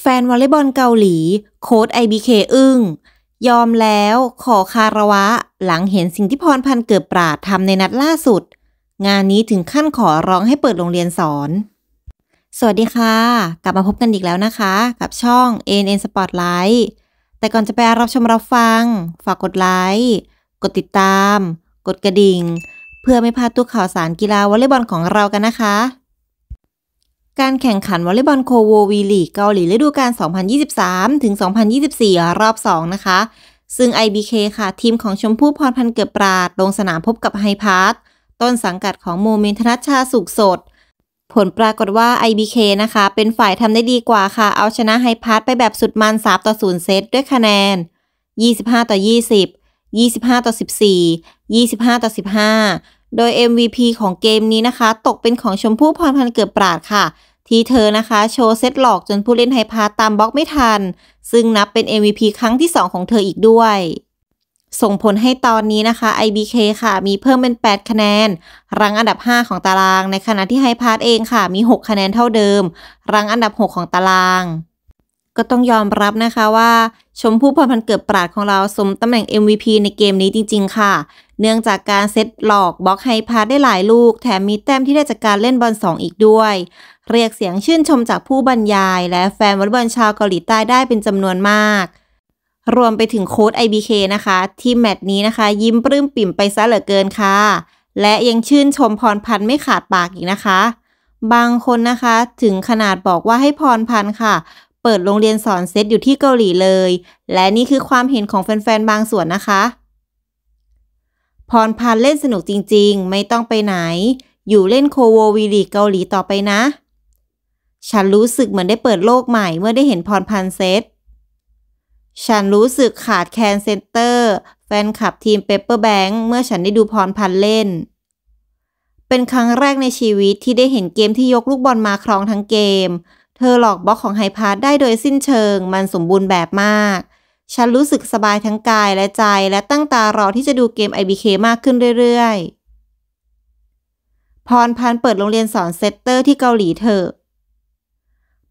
แฟนวอลเลย์บอลเกาหลีโค้ดไอบีเคอึ้งยอมแล้วขอคาระวะหลังเห็นสิ่งที่พรพันเกิดปราดทำในนัดล่าสุด งานนี้ถึงขั้นขอร้องให้เปิดโรงเรียนสอน สวัสดีค่ะ กลับมาพบกันอีกแล้วนะคะ กับช่อง NN Spotlight แต่ก่อนจะไปรับชมรับฟัง ฝากกดไลค์กดติดตาม กดกระดิ่ง เพื่อไม่พลาดทุกข่าวสารกีฬาวอลเลย์บอลของเรากันนะคะการแข่งขันวอลเลย์บอลโคโววีลีกเกาหลีฤดูกาล2023 ถึง 2024 รอบ 2 นะคะ ซึ่ง IBK ค่ะทีมของชมพู่พรพันเกิดปราด ลงสนามพบกับไฮพาร์ตต้นสังกัดของโมเมนทนัชชาสุขสด ผลปรากฏว่า IBK นะคะ เป็นฝ่ายทำได้ดีกว่าค่ะ เอาชนะไฮพาร์ตไปแบบสุดมัน 3 ต่อ 0 เซตด้วยคะแนน 25 ต่อ 20 25 ต่อ 14 25ต่อ15 โดย MVP ของเกมนี้นะคะ ตกเป็นของชมพู่พรพันเกิดปราดค่ะที่เธอนะคะโชว์เซตหลอกจนผู้เล่นไฮพาตามบล็อกไม่ทัน ซึ่งนับเป็น MVP ครั้งที่ 2 ของเธออีกด้วย ส่งผลให้ตอนนี้นะคะ IBK ค่ะมีเพิ่มเป็น 8 คะแนน รังอันดับ 5 ของตาราง ในขณะที่ไฮพาร์ตเองค่ะ มี 6 คะแนนเท่าเดิม รังอันดับ 6 ของตาราง ก็ต้องยอมรับนะคะว่า ชมพู่พรพันเกิดปราดของเราสมตำแหน่ง MVP ในเกมนี้จริง ๆ ค่ะเนื่องจากการเซตหลอกบล็อกไฮพาร์ได้หลายลูก แถมมีแต้มที่ได้จากการเล่นบอลสองอีกด้วย เรียกเสียงชื่นชมจากผู้บรรยาย และแฟนวอลเลย์บอลชาวเกาหลีใต้ได้เป็นจำนวนมาก รวมไปถึงโค้ด IBK นะคะที่แมตช์นี้นะคะ ยิ้มปลื้มปิ่มไปซะเหลือเกินค่ะ และยังชื่นชมพรพันธ์ไม่ขาดปากอีกนะคะ บางคนนะคะถึงขนาดบอกว่าให้พรพันธ์ค่ะ เปิดโรงเรียนสอนเซตอยู่ที่เกาหลีเลย และนี่คือความเห็นของแฟนๆบางส่วนนะคะพรพันเล่นสนุกจริง ๆ ไม่ต้องไปไหน อยู่เล่นโคโววีลีเกาหลีต่อไปนะฉันรู้สึกเหมือนได้เปิดโลกใหม่เมื่อได้เห็นพรพันเซต ฉันรู้สึกขาดแคนเซนเตอร์แฟนคลับทีมเปเปอร์แบงค์เมื่อฉันได้ดูพรพันเล่น เป็นครั้งแรกในชีวิตที่ได้เห็นเกมที่ยกลูกบอลมาครองทั้งเกม เธอหลอกบล็อกของไฮพาร์ได้โดยสิ้นเชิงมันสมบูรณ์แบบมากฉันรู้สึกสบายทั้งกายและใจและตั้งตารอที่จะดูเกม IBK มากขึ้นเรื่อย ๆ พรพันเปิดโรงเรียนสอนเซตเตอร์ที่เกาหลีเถอะ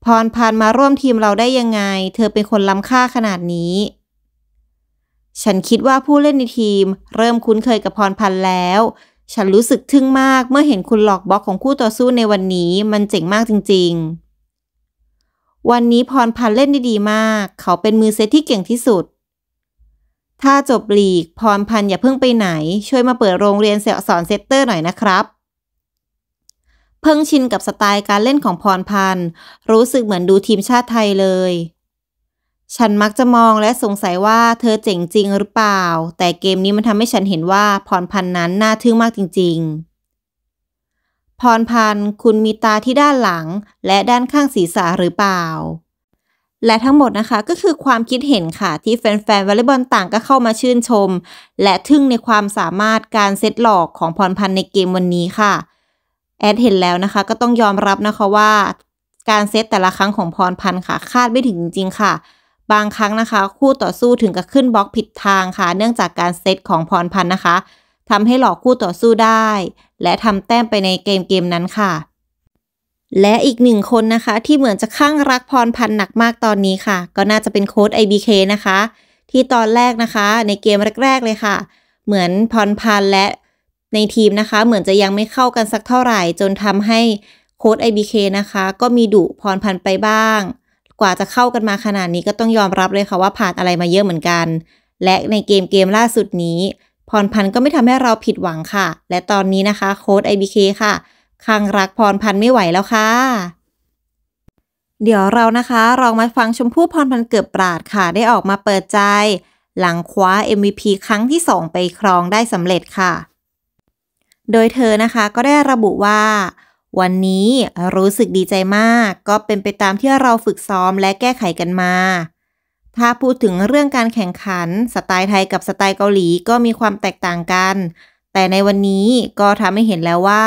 พรพันมาร่วมทีมเราได้ยังไง เธอเป็นคนล้ำค่าขนาดนี้ ฉันคิดว่าผู้เล่นในทีม เริ่มคุ้นเคยกับพรพันแล้ว ฉันรู้สึกทึ่งมากเมื่อเห็นคุณหลอกบล็อกของคู่ต่อสู้ในวันนี้ มันเจ๋งมากจริงๆวันนี้พรพันธ์เล่นได้ดีมาก เขาเป็นมือเซตที่เก่งที่สุด ถ้าจบลีกพรพันธ์อย่าเพิ่งไปไหน ช่วยมาเปิดโรงเรียนสอนเซตเตอร์หน่อยนะครับ เพิ่งชินกับสไตล์การเล่นของพรพันธ์รู้สึกเหมือนดูทีมชาติไทยเลย ฉันมักจะมองและสงสัยว่าเธอเจ๋งจริงหรือเปล่า แต่เกมนี้มันทำให้ฉันเห็นว่าพรพันธ์นั้นน่าทึ่งมากจริงๆพรพันธ์คุณมีตาที่ด้านหลังและด้านข้างศีรษะหรือเปล่า และทั้งหมดนะคะก็คือความคิดเห็นค่ะที่แฟนๆ วอลเลย์บอลต่างก็เข้ามาชื่นชมและทึ่งในความสามารถการเซตหลอกของพรพันธ์ในเกมวันนี้ค่ะ แอดเห็นแล้วนะคะก็ต้องยอมรับนะคะว่าการเซตแต่ละครั้งของพรพันธ์ค่ะ คาดไม่ถึงจริง ๆ ค่ะ บางครั้งนะคะ คู่ต่อสู้ถึงกับขึ้นบล็อกผิดทางค่ะเนื่องจากการเซตของพรพันธ์นะคะทำให้หลอกคู่ต่อสู้ได้และทำแต้มไปในเกมเกมนั้นค่ะ และอีกหนึ่งคนนะคะ ที่เหมือนจะลั่งรักพรพันธ์หนักมากตอนนี้ค่ะ ก็น่าจะเป็นโค้ด IBK นะคะ ที่ตอนแรกนะคะในเกมแรกๆ เลยค่ะ เหมือนพรพันธ์และในทีมนะคะ เหมือนจะยังไม่เข้ากันสักเท่าไหร่ จนทำให้โค้ด IBK นะคะ ก็มีดุพรพันธ์ไปบ้าง กว่าจะเข้ากันมาขนาดนี้ก็ต้องยอมรับเลยค่ะว่าผ่านอะไรมาเยอะเหมือนกัน และในเกมเกมล่าสุดนี้พรพันธ์ก็ไม่ทำให้เราผิดหวังค่ะ และตอนนี้นะคะโค้ด IBK ค่ะ คังรักพรพันธ์ไม่ไหวแล้วค่ะ เดี๋ยวเรานะคะลองมาฟังชมพู่พรพันธ์เกือบปราดค่ะ ได้ออกมาเปิดใจ หลังคว้า MVP ครั้งที่ 2 ไปครองได้สำเร็จค่ะ โดยเธอนะคะก็ได้ระบุว่า วันนี้รู้สึกดีใจมาก ก็เป็นไปตามที่เราฝึกซ้อมและแก้ไขกันมาถ้าพูดถึงเรื่องการแข่งขันสไตล์ไทยกับสไตล์เกาหลีก็มีความแตกต่างกัน แต่ในวันนี้ก็ทำให้เห็นแล้วว่า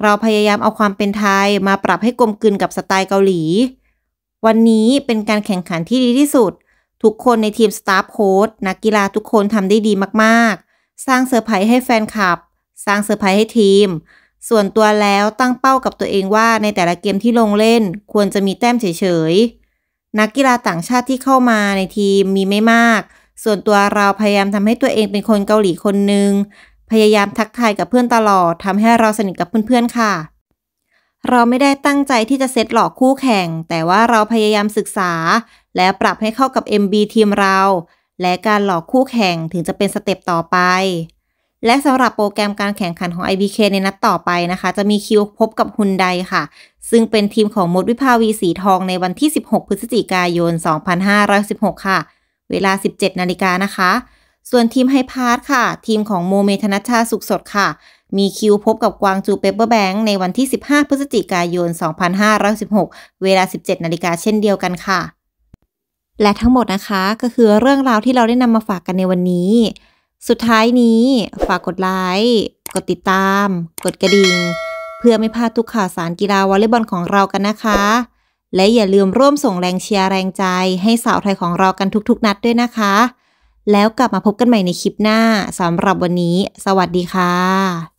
เราพยายามเอาความเป็นไทยมาปรับให้กลมกลืนกับสไตล์เกาหลี วันนี้เป็นการแข่งขันที่ดีที่สุด ทุกคนในทีมสตาฟโค้ดนักกีฬาทุกคนทำได้ดีมาก ๆ สร้างเซอร์ไพรส์ให้แฟนคลับ สร้างเซอร์ไพรส์ให้ทีม ส่วนตัวแล้วตั้งเป้ากับตัวเองว่าในแต่ละเกมที่ลงเล่น ควรจะมีแต้มเฉยๆนักกีฬาต่างชาติที่เข้ามาในทีมมีไม่มาก ส่วนตัวเราพยายามทำให้ตัวเองเป็นคนเกาหลีคนหนึ่ง พยายามทักทายกับเพื่อนตลอดทำให้เราสนิทกับเพื่อนๆค่ะ เราไม่ได้ตั้งใจที่จะเซตหลอกคู่แข่ง แต่ว่าเราพยายามศึกษา และปรับให้เข้ากับ MB ทีมเรา และการหลอกคู่แข่งถึงจะเป็นสเต็ปต่อไปและสำหรับโปรแกรมการแข่งขันของ IBK ในนัดต่อไปนะคะ จะมีคิวพบกับฮุนไดค่ะ ซึ่งเป็นทีมของมดวิภาวีสีทองในวันที่ 16 พฤศจิกายน 2516 ค่ะ เวลา 17นาฬิกานะคะ ส่วนทีมไฮพาร์ทค่ะ ทีมของโมเมธนัชชาสุขสดค่ะ มีคิวพบกับกวางจูเปเปอร์แบงค์ในวันที่ 15 พฤศจิกายน 2516เวลา 17นาฬิกาเช่นเดียวกันค่ะ และทั้งหมดนะคะก็คือเรื่องราวที่เราได้นำมาฝากกันในวันนี้สุดท้ายนี้ฝากกดไลค์ กดติดตาม กดกระดิ่ง เพื่อไม่พลาดทุกข่าวสารกีฬาวอลเลย์บอลของเรากันนะคะ และอย่าลืมร่วมส่งแรงเชียร์แรงใจให้สาวไทยของเรากันทุกๆนัดด้วยนะคะ แล้วกลับมาพบกันใหม่ในคลิปหน้าสำหรับวันนี้ สวัสดีค่ะ